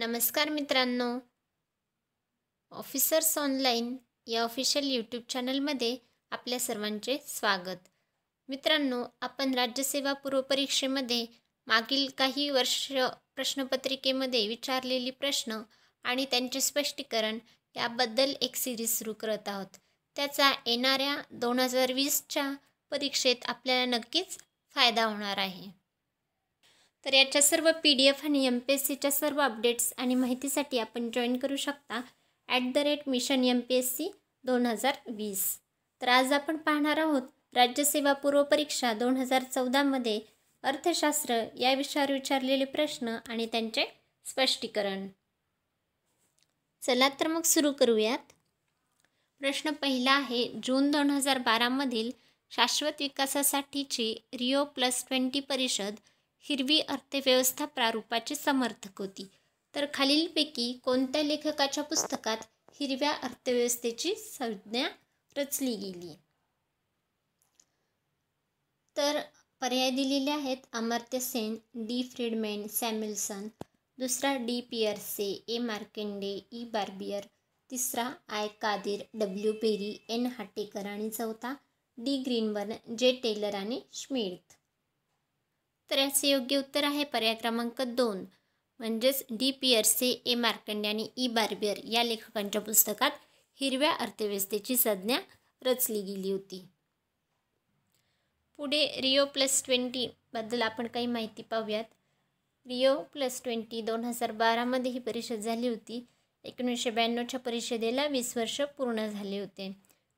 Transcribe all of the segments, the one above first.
नमस्कार मित्रांनो officers online या ऑफिशियल यूट्यूब चॅनलमध्ये आपल्या सर्वांचे स्वागत मित्रांनो आपण राज्यसेवा पूर्वपरीक्षेमध्ये मागील काही वर्ष प्रश्नपत्रिकेमध्ये विचारलेली प्रश्न आणि त्यांचे स्पष्टीकरण याबद्दल एक सिरीज सुरू करत आहोत त्याचा येणाऱ्या दोन हजार वीसच्या परीक्षेत आपल्याला नक्कीच फायदा होणार आहे तर याच्या सर्व पी डी एफ आणि एम पी एस सीच्या सर्व अपडेट्स आणि माहितीसाठी आपण जॉईन करू शकता at the rate mission M P S C दोन हजार वीस तर आज आपण पाहणार आहोत राज्यसेवा पूर्वपरीक्षा दोन हजार चौदामध्ये अर्थशास्त्र या विषयावर विचारलेले प्रश्न आणि त्यांचे स्पष्टीकरण चला तर मग सुरू करूयात प्रश्न पहिला आहे जून दोन हजार बारामधील शाश्वत विकासासाठीची रिओ प्लस ट्वेंटी परिषद हिरवी अर्थव्यवस्था प्रारूपाचे समर्थक होती तर खालीलपैकी कोणत्या लेखकाच्या पुस्तकात हिरव्या अर्थव्यवस्थेची संज्ञा रचली गेली तर पर्याय दिलेले आहेत Amartya Sen D Friedman Samuelson दुसरा D Pierce A Markandey E Barbier तिसरा I Kadir W Perry N Hatekar आणि चौथा डी ग्रीनबर्न जे टेलर आणि श्मिर्थ तर याचे योग्य उत्तर आहे पर्याय क्रमांक दोन म्हणजेच डी सी ए मार्कंडे आणि ई बार्बियर या लेखकांच्या पुस्तकात हिरव्या अर्थव्यवस्थेची संज्ञा रचली गेली होती पुढे रिओ प्लस ट्वेंटीबद्दल आपण काही माहिती पाहूयात रिओ प्लस ट्वेंटी दोन हजार बारामध्ये ही परिषद झाली होती एकोणीसशे ब्याण्णवच्या परिषदेला वीस वर्ष पूर्ण झाले होते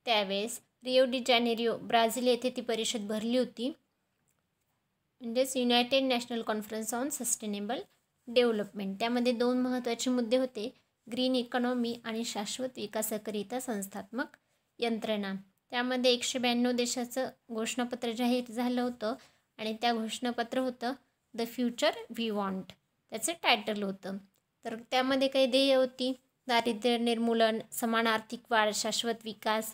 त्यावेळेस रिओ डी जानेरिओ ब्राझील येथे ती परिषद भरली होती म्हणजेच United National Conference on sustainable Development त्यामध्ये दोन महत्त्वाचे मुद्दे होते ग्रीन इकॉनॉमी आणि शाश्वत विकासाकरिता संस्थात्मक यंत्रणा त्यामध्ये एकशे ब्याण्णव देशाचं घोषणापत्र जाहीर झालं होतं आणि त्या घोषणापत्र होतं द फ्युचर वी वॉन्ट त्याचं टायटल होतं तर त्यामध्ये काही ध्येय होती दारिद्र्य निर्मूलन समान आर्थिक वाढ शाश्वत विकास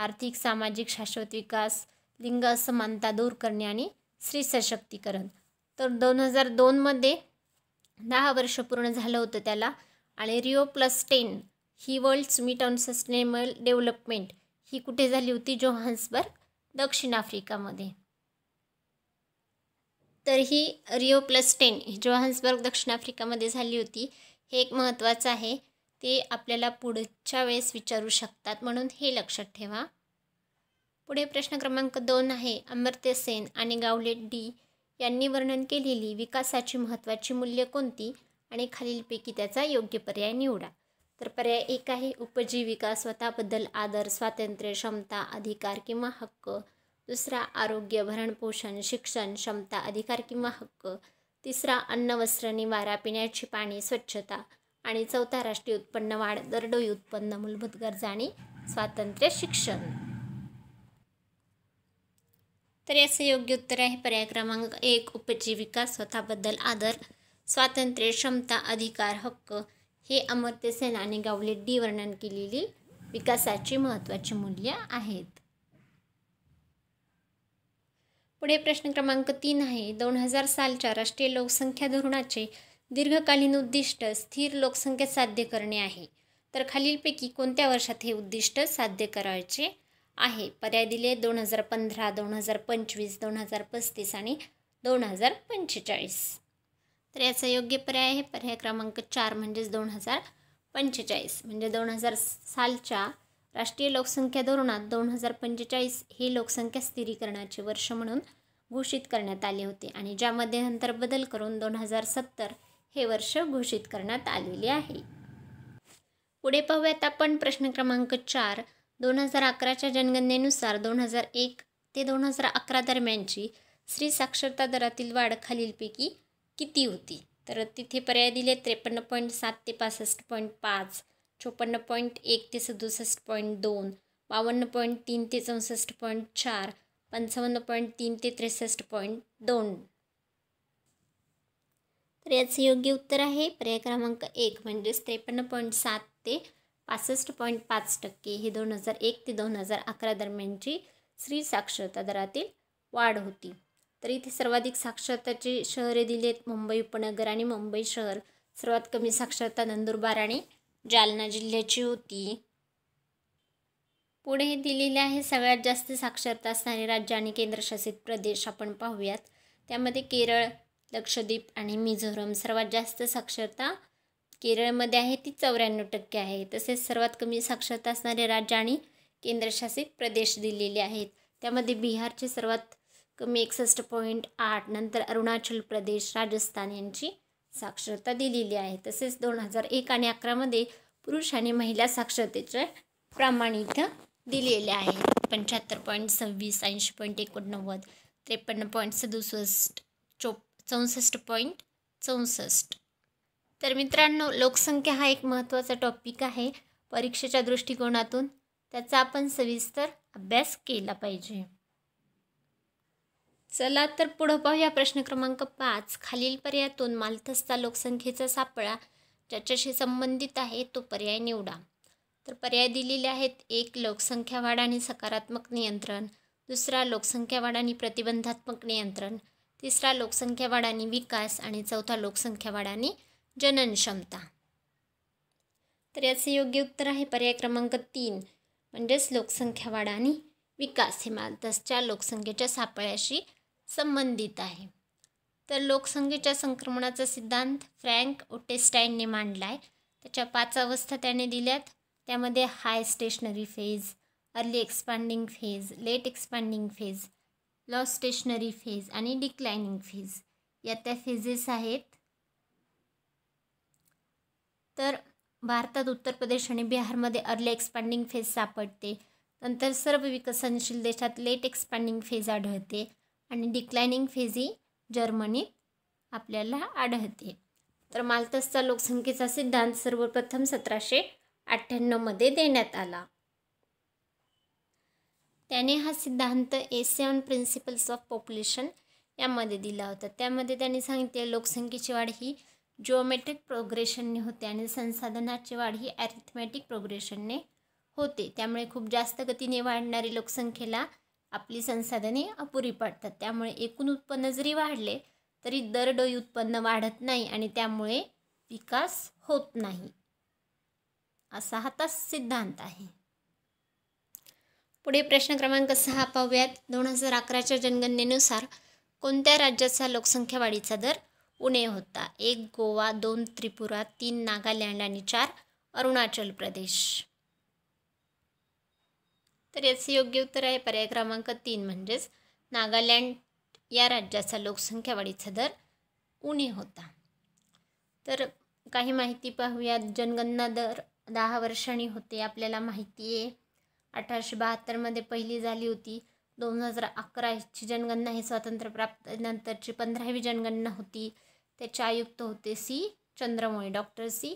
आर्थिक सामाजिक शाश्वत विकास लिंग असमानता दूर करणे आणि स्त्री सशक्तीकरण तर दोन हजार दोनमध्ये दहा वर्ष पूर्ण झालं होतं त्याला आणि रिओ प्लस टेन ही world summit on sustainable development ही कुठे झाली होती जोहान्सबर्ग दक्षिण आफ्रिकामध्ये तर ही रिओ प्लस टेन ही जोहान्सबर्ग दक्षिण आफ्रिकामध्ये झाली होती हे एक महत्त्वाचं आहे ते आपल्याला पुढच्या वेळेस विचारू शकतात म्हणून हे लक्षात ठेवा पुढे प्रश्न क्रमांक दोन आहे अमर्त्य सेन आणि गावलेट डी यांनी वर्णन केलेली विकासाची महत्त्वाची मूल्य कोणती आणि खालीलपैकी त्याचा योग्य पर्याय निवडा तर पर्याय एक आहे उपजीविका स्वतःबद्दल आदर स्वातंत्र्य क्षमता अधिकार किंवा हक्क दुसरा आरोग्य भरणपोषण शिक्षण क्षमता अधिकार किंवा हक्क तिसरा अन्न वस्त्र निवारा पिण्याची पाणी स्वच्छता आणि चौथा राष्ट्रीय उत्पन्न वाढ दरडोई उत्पन्न मूलभूत गरजा आणि स्वातंत्र्य शिक्षण तर याचं योग्य उत्तर आहे पर्याय क्रमांक एक उपजीविका स्वतःबद्दल आदर स्वातंत्र्य क्षमता अधिकार हक्क हे अमर्त्य सेनाने गावले डी वर्णन केलेली विकासाची महत्त्वाची मूल्य आहेत पुढे प्रश्न क्रमांक तीन आहे दोन हजार सालच्या राष्ट्रीय लोकसंख्या धोरणाचे दीर्घकालीन उद्दिष्ट स्थिर लोकसंख्या साध्य करणे आहे तर खालीलपैकी कोणत्या वर्षात हे उद्दिष्ट साध्य करायचे आहे पर्याय दिले दोन हजार पंधरा दोन हजार पंचवीस दोन हजार पस्तीस आणि दोन हजार पंचेचाळीस तर याचा योग्य पर्याय आहे पर्याय क्रमांक चार म्हणजेच दोन हजार पंचेचाळीस म्हणजे दोन हजार सालच्या राष्ट्रीय लोकसंख्या धोरणात दोन हजार पंचेचाळीस हे लोकसंख्या स्थिरीकरणाचे वर्ष म्हणून घोषित करण्यात आले होते आणि ज्यामध्ये नंतर बदल करून दोन हजार सत्तर हे वर्ष घोषित करण्यात आलेले आहे पुढे पाहूयात आपण प्रश्न क्रमांक चार दोन हजार अकराच्या जनगणनेनुसार दोन हजार एक ते दोन हजार अकरा दरम्यानची स्त्री साक्षरता दरातील वाढ खालीलपैकी किती होती तर तिथे पर्याय दिले त्रेपन्न पॉईंट सात ते पासष्ट पॉईंट पाच चोपन्न पॉईंट एक ते सदुसष्ट पॉईंट दोन बावन्न पॉईंट तीन ते चौसष्ट पॉईंट चार पंचावन्न पॉईंट तीन ते त्रेसष्ट पॉईंट दोन तर याचं योग्य उत्तर आहे पर्याय क्रमांक एक म्हणजेच त्रेपन्न पॉईंट सात ते पासष्ट पॉईंट पाच टक्के ही दोन हजार एक ते दोन हजार अकरा दरम्यानची स्त्री साक्षरता दरातील वाढ होती तर इथे सर्वाधिक साक्षरताची शहरे दिली आहेत मुंबई उपनगर आणि मुंबई शहर सर्वात कमी साक्षरता नंदुरबार आणि जालना जिल्ह्याची होती पुढे दिलेले आहे सगळ्यात जास्त साक्षरता असणारे राज्य आणि केंद्रशासित प्रदेश आपण पाहूयात त्यामध्ये केरळ लक्षद्वीप आणि मिझोरम सर्वात जास्त साक्षरता केरळमध्ये आहे ती चौऱ्याण्णव टक्के आहे तसेच सर्वात कमी साक्षरता असणारे राज्य आणि केंद्रशासित प्रदेश दिलेले आहेत त्यामध्ये बिहारचे सर्वात कमी एकसष्ट पॉईंट आठ नंतर अरुणाचल प्रदेश राजस्थान यांची साक्षरता दिलेली आहे तसेच दोन हजार एक आणि अकरामध्ये पुरुष आणि महिला साक्षरतेचं प्रमाण इथं दिलेले आहे पंच्याहत्तर पॉईंट सव्वीस ऐंशी पॉईंट एकोणनव्वद त्रेपन्न पॉईंट सदुसष्ट चो चौसष्ट पॉईंट चौसष्ट तर मित्रांनो लोकसंख्या हा एक महत्त्वाचा टॉपिक आहे परीक्षेच्या दृष्टिकोनातून त्याचा आपण सविस्तर अभ्यास केला पाहिजे चला तर पुढं पाहूया प्रश्न क्रमांक पाच खालील पर्यायातून मालथस्ता लोकसंख्येचा सापळा ज्याच्याशी संबंधित आहे तो पर्याय निवडा तर पर्याय दिलेले आहेत एक लोकसंख्या वाढ आणि सकारात्मक नियंत्रण दुसरा लोकसंख्या वाढ आणि प्रतिबंधात्मक नियंत्रण तिसरा लोकसंख्या वाढ आणि विकास आणि चौथा लोकसंख्या वाढ आणि जनन क्षमता तर याचे योग्य उत्तर आहे पर्याय क्रमांक तीन म्हणजेच लोकसंख्या वाढ आणि विकास हे मालदसच्या लोकसंख्येच्या सापळ्याशी संबंधित आहे तर लोकसंख्येच्या संक्रमणाचा सिद्धांत फ्रँक ओटेस्टाईनने मांडला आहे त्याच्या पाच अवस्था त्याने दिल्यात त्यामध्ये high stationary phase early expanding phase late expanding phase low stationary phase आणि डिक्लायनिंग फेज या त्या फेजेस आहेत तर भारतात उत्तर प्रदेश आणि बिहारमध्ये अर्ली एक्सपांडिंग फेज सापडते नंतर सर्व विकसनशील देशात लेट एक्सपांडिंग फेज आढळते आणि डिक्लायनिंग फेज ही जर्मनीत आपल्याला आढळते तर मालतसचा लोकसंख्येचा सिद्धांत सर्वप्रथम सतराशे अठ्ठ्याण्णवमध्ये देण्यात आला त्याने हा सिद्धांत essay on principles of population यामध्ये दिला होता त्यामध्ये त्यांनी सांगितले लोकसंख्येची वाढ ही जिओमेट्रिक प्रोग्रेशनने होते आणि संसाधनाची वाढ ही ॲरिथमॅटिक प्रोग्रेशनने होते त्यामुळे खूप जास्त गतीने वाढणारी लोकसंख्येला आपली संसाधने अपुरी पडतात त्यामुळे एकूण उत्पन्न जरी वाढले तरी दरडोई उत्पन्न वाढत नाही आणि त्यामुळे विकास होत नाही असा हा तास सिद्धांत आहे पुढे प्रश्न क्रमांक सहा पाहूयात दोन हजार अकराच्या जनगणनेनुसार कोणत्या राज्याचा लोकसंख्या वाढीचा दर उणे होता एक गोवा दोन त्रिपुरा तीन नागालँड आणि चार अरुणाचल प्रदेश तर याचे योग्य उत्तर आहे पर्याय क्रमांक तीन म्हणजेच नागालँड या राज्याचा लोकसंख्या वाढीचा दर उणे होता तर काही माहिती पाहूयात जनगणना दर दहा वर्षांनी होते आपल्याला माहिती आहे अठराशे बहात्तरमध्ये पहिली झाली होती दोन हजार अकराची जनगणना ही स्वातंत्र्यप्राप्त नंतरची पंधरावी जनगणना होती त्याचे आयुक्त होते C Chandramouli doctor C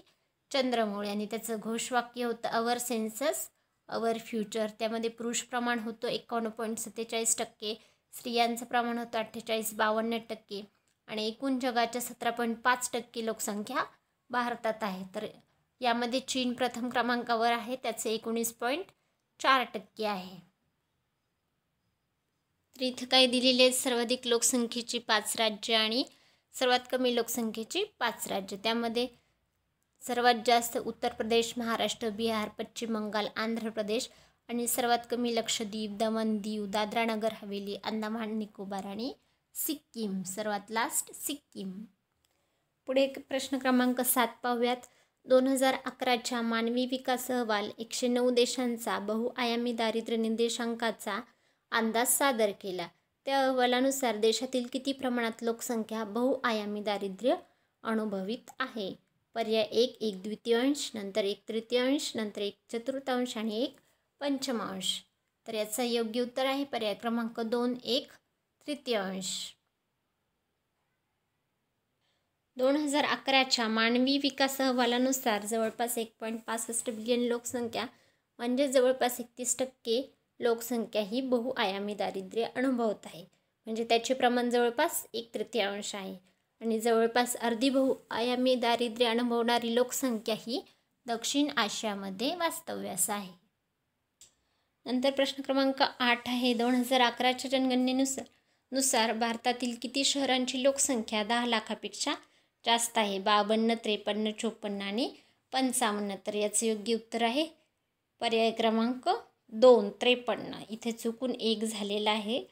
Chandramouli आणि त्याचं घोषवाक्य होतं अवर सेन्सस अवर फ्युचर त्यामध्ये पुरुष प्रमाण होतं एकावन्न पॉईंट सत्तेचाळीस टक्के स्त्रियांचं प्रमाण होतं अठ्ठेचाळीस बावन्न टक्के आणि एकूण जगाच्या सतरा पॉईंट पाच टक्के लोकसंख्या भारतात आहे तर यामध्ये चीन प्रथम क्रमांकावर आहे त्याचे एकोणीस पॉईंट चार टक्के आहे तर इथं काही दिलेले सर्वाधिक लोकसंख्येची पाच राज्य आणि सर्वात कमी लोकसंख्येची पाच राज्य त्यामध्ये सर्वात जास्त उत्तर प्रदेश महाराष्ट्र बिहार पश्चिम बंगाल आंध्र प्रदेश आणि सर्वात कमी लक्षद्वीप दमन दीव दादरा नगर हवेली अंदमान निकोबार आणि सिक्कीम सर्वात लास्ट सिक्कीम पुढे प्रश्न क्रमांक सात पाहूयात दोन हजार अकराच्या मानवी विकास अहवाल एकशे नऊ देशांचा बहुआयामी दारिद्र्य निर्देशांकाचा अंदाज सादर केला त्या अहवालानुसार देशातील किती प्रमाणात लोकसंख्या बहुआयामी दारिद्र्य अनुभवित आहे पर्याय एक एक द्वितीयांश नंतर एक तृतीयांश नंतर एक चतुर्थांश आणि एक पंचमांश तर याचं योग्य उत्तर आहे पर्याय क्रमांक दोन एक तृतीयांश दोन हजार अकराच्या मानवी विकास अहवालानुसार जवळपास एक पॉईंट पासष्ट बिलियन लोकसंख्या म्हणजे जवळपास एकतीस टक्के लोकसंख्या ही बहुआयामी दारिद्र्य अनुभवत आहे म्हणजे त्याचे प्रमाण जवळपास एक तृतीयांश आहे आणि जवळपास अर्धी बहुआयामी दारिद्र्य अनुभवणारी लोकसंख्या ही दक्षिण आशियामध्ये वास्तव्यास आहे नंतर प्रश्न क्रमांक आठ आहे दोन हजार अकराच्या जनगणनेनुसार नुसार भारतातील किती शहरांची लोकसंख्या दहा लाखापेक्षा जास्त आहे बावन्न त्रेपन्न चोपन्न आणि पंचावन्न तर याचं योग्य उत्तर आहे पर्याय क्रमांक दोन त्रेपन्न इथे चुकून एक झालेला आहे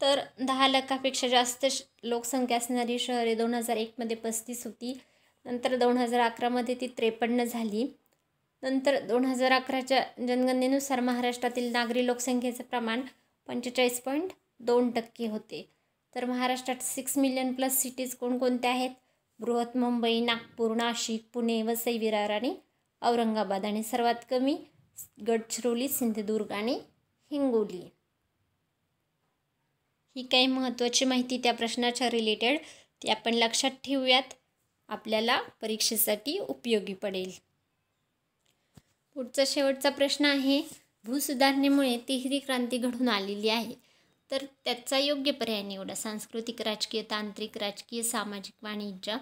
तर दहा लाखापेक्षा जास्त लोकसंख्या असणारी शहरे दोन हजार एकमध्ये पस्तीस होती नंतर दोन हजार अकरामध्ये ती त्रेपन्न झाली नंतर दोन हजार अकराच्या जनगणनेनुसार महाराष्ट्रातील नागरी लोकसंख्येचं प्रमाण पंचेचाळीस पॉईंट दोन टक्के होते तर महाराष्ट्रात सिक्स मिलियन प्लस सिटीज कोणकोणत्या आहेत बृहत मुंबई नागपूर नाशिक पुणे वसई विरार आणि औरंगाबाद आणि सर्वात कमी गडचिरोली सिंधुदुर्ग आणि हिंगोली ही काही महत्त्वाची माहिती त्या प्रश्नाच्या रिलेटेड ती आपण लक्षात ठेवूयात आपल्याला परीक्षेसाठी उपयोगी पडेल पुढचा शेवटचा प्रश्न आहे भूसुधारणेमुळे तिहेरी क्रांती घडून आलेली आहे तर त्याचा योग्य पर्याय निवडा सांस्कृतिक राजकीय तांत्रिक राजकीय सामाजिक वाणिज्य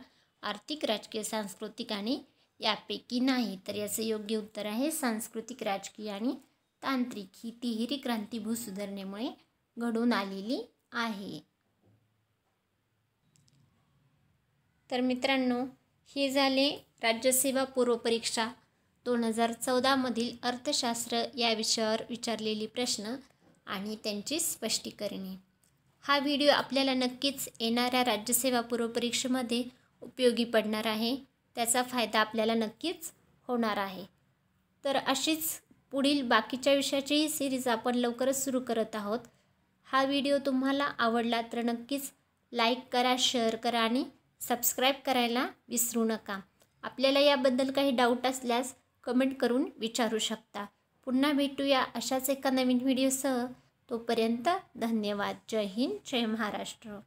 आर्थिक राजकीय सांस्कृतिक आणि यापैकी नाही तर याचं योग्य उत्तर आहे सांस्कृतिक राजकीय आणि तांत्रिक ही तिहेरी क्रांती भूसुधारणेमुळे घडून आलेली आहे तर मित्रांनो हे झाले राज्यसेवा पूर्वपरीक्षा दोन हजार चौदामधील अर्थशास्त्र या विषयावर विचारलेली प्रश्न आणि त्यांची स्पष्टीकरणे हा व्हिडिओ आपल्याला नक्कीच येणाऱ्या राज्यसेवा पूर्वपरीक्षेमध्ये उपयोगी पडणार आहे त्याचा फायदा आपल्याला नक्कीच होणार आहे तर अशीच पुढील बाकीच्या विषयाचीही सिरीज आपण लवकरच सुरू करत आहोत हा व्हिडिओ तुम्हाला आवडला तर नक्कीच लाईक करा शेअर करा आणि सबस्क्राईब करायला विसरू नका आपल्याला याबद्दल काही डाऊट असल्यास कमेंट करून विचारू शकता पुन्हा भेटूया अशाच एका नवीन व्हिडिओसह तोपर्यंत धन्यवाद जय हिंद जय महाराष्ट्र